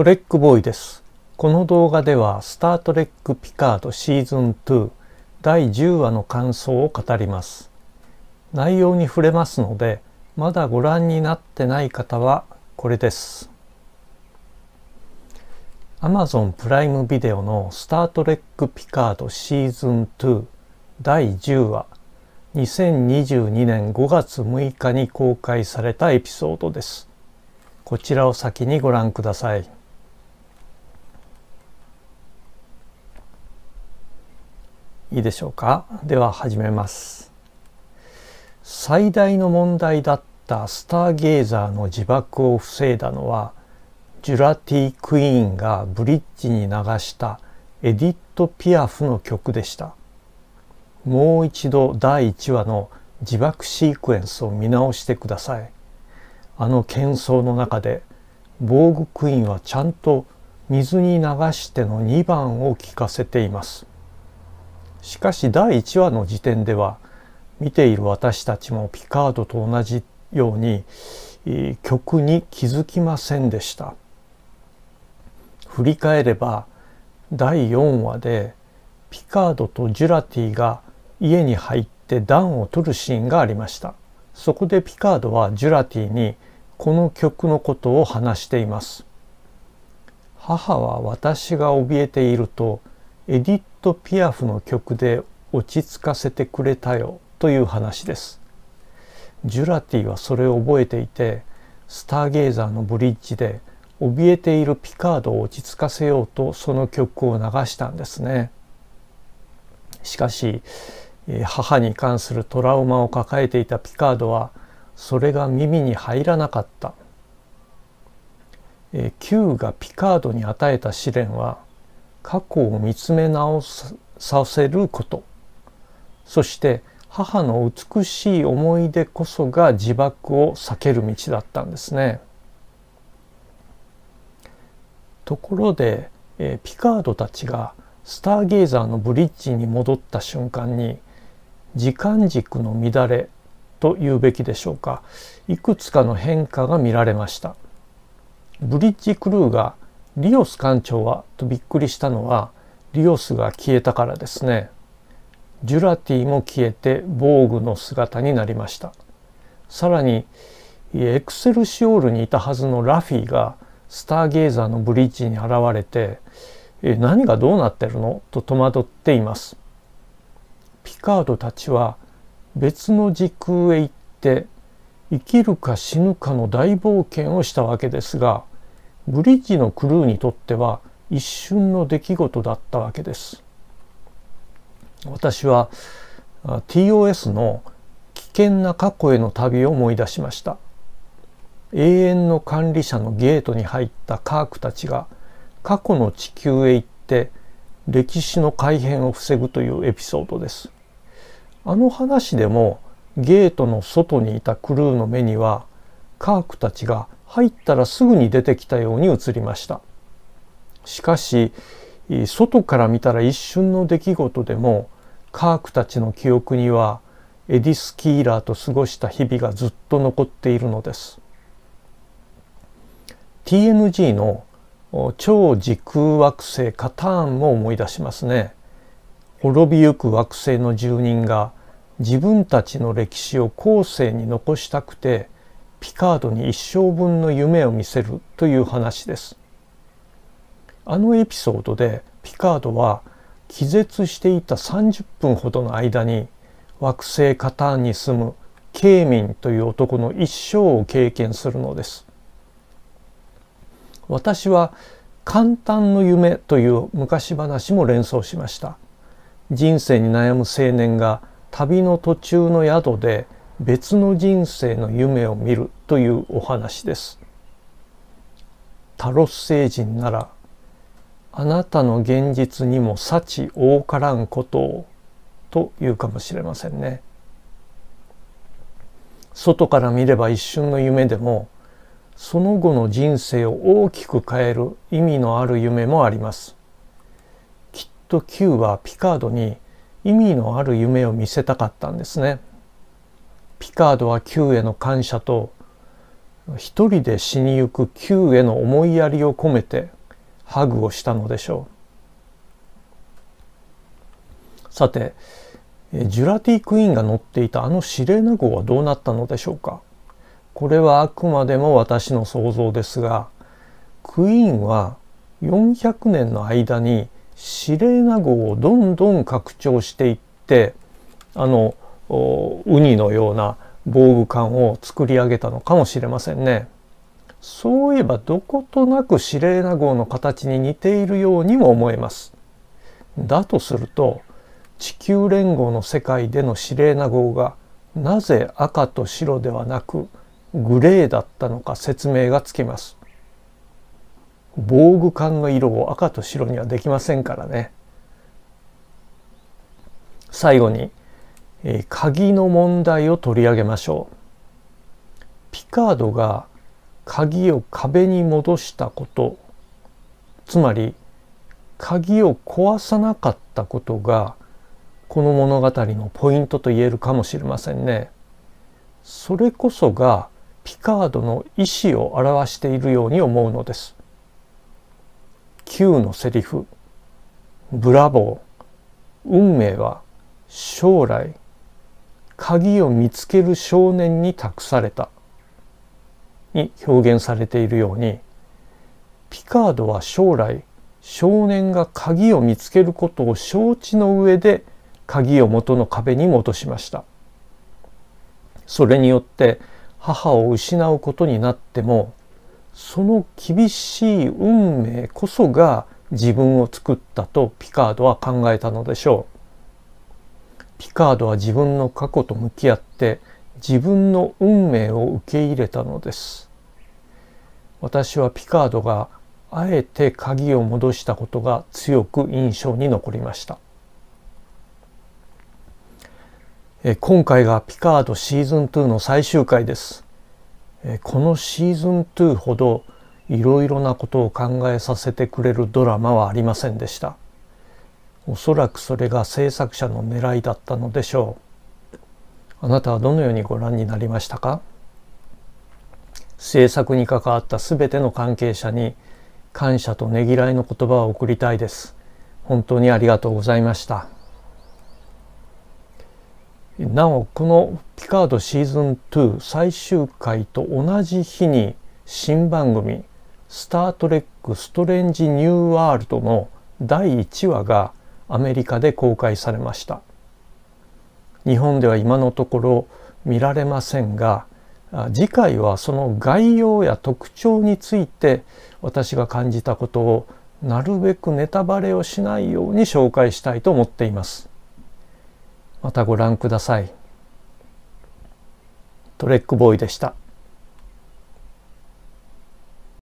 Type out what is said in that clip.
トレックボーイです。この動画では、スタートレックピカードシーズン2第10話の感想を語ります。内容に触れますので、まだご覧になってない方はこれです。Amazon プライムビデオのスタートレックピカードシーズン2第10話2022年5月6日に公開されたエピソードです。こちらを先にご覧ください。いいでしょうかでは始めます最大の問題だったスターゲイザーの自爆を防いだのはジュラティ・クイーンがブリッジに流したエディット・ピアフの曲でしたもう一度第1話の自爆シークエンスを見直してくださいあの喧騒の中で防具クイーンはちゃんと水に流しての2番を聞かせていますしかし第1話の時点では見ている私たちもピカードと同じように曲に気づきませんでした振り返れば第4話でピカードとジュラティが家に入って暖を取るシーンがありましたそこでピカードはジュラティにこの曲のことを話しています母は私が怯えているとエディット・ピアフの曲で落ち着かせてくれたよという話です。ジュラティはそれを覚えていてスターゲイザーのブリッジで怯えているピカードを落ち着かせようとその曲を流したんですね。しかし母に関するトラウマを抱えていたピカードはそれが耳に入らなかった。Q がピカードに与えた試練は過去を見つめ直させることそして母の美しい思い出こそが自爆を避ける道だったんですね。ところで、えピカードたちがスターゲイザーのブリッジに戻った瞬間に時間軸の乱れと言うべきでしょうかいくつかの変化が見られました。ブリッジクルーがリオス艦長はとびっくりしたのはリオスが消えたからですねジュラティも消えて防具の姿になりましたさらにエクセルシオールにいたはずのラフィーがスターゲイザーのブリッジに現れて「え何がどうなってるの?」と戸惑っていますピカードたちは別の時空へ行って生きるか死ぬかの大冒険をしたわけですがブリッジのクルーにとっては一瞬の出来事だったわけです。私は TOS の危険な過去への旅を思い出しました。永遠の管理者のゲートに入ったカークたちが過去の地球へ行って歴史の改変を防ぐというエピソードです。あの話でもゲートの外にいたクルーの目にはカークたちが入ったらすぐに出てきたように映りましたしかし外から見たら一瞬の出来事でもカークたちの記憶にはエディス・キーラーと過ごした日々がずっと残っているのです TNG の超時空惑星カターンを思い出しますね滅びゆく惑星の住人が自分たちの歴史を後世に残したくてピカードに一生分の夢を見せるという話ですあのエピソードでピカードは気絶していた30分ほどの間に惑星カターンに住むケイミンという男の一生を経験するのです私は簡単の夢という昔話も連想しました人生に悩む青年が旅の途中の宿で別の人生の夢を見るというお話です。タロス星人ならあなたの現実にも幸多からんことをというかもしれませんね。外から見れば一瞬の夢でもその後の人生を大きく変える意味のある夢もあります。きっと Q はピカードに意味のある夢を見せたかったんですね。ピカードは Q への感謝と一人で死にゆく Q への思いやりを込めてハグをしたのでしょうさてジュラティクイーンが乗っていたあのシレーナ号はどうなったのでしょうかこれはあくまでも私の想像ですがクイーンは400年の間にシレーナ号をどんどん拡張していってあのウニのような防具艦を作り上げたのかもしれませんね。そういえばどことなくシレーナ号の形に似ているようにも思えます。だとすると地球連合の世界でのシレーナ号がなぜ赤と白ではなくグレーだったのか説明がつきます。防具艦の色を赤と白にはできませんからね。最後にえー、鍵の問題を取り上げましょうピカードが鍵を壁に戻したことつまり鍵を壊さなかったことがこの物語のポイントと言えるかもしれませんねそれこそがピカードの意思を表しているように思うのです Q のセリフ「ブラボー」「運命は将来鍵を見つける少年に託されたに表現されているようにピカードは将来少年が鍵を見つけることを承知の上で鍵を元の壁に戻しましたそれによって母を失うことになってもその厳しい運命こそが自分を作ったとピカードは考えたのでしょうピカードは自分の過去と向き合って自分の運命を受け入れたのです私はピカードがあえて鍵を戻したことが強く印象に残りました今回がピカードシーズン2の最終回ですこのシーズン2ほどいろいろなことを考えさせてくれるドラマはありませんでしたおそらくそれが制作者の狙いだったのでしょうあなたはどのようにご覧になりましたか制作に関わった全ての関係者に感謝とねぎらいの言葉を送りたいです本当にありがとうございましたなおこの「ピカードシーズン2」最終回と同じ日に新番組「スター・トレック・ストレンジ・ニュー・ワールド」の第1話がアメリカで公開されました日本では今のところ見られませんが次回はその概要や特徴について私が感じたことをなるべくネタバレをしないように紹介したいと思っていますまたご覧くださいトレックボーイでした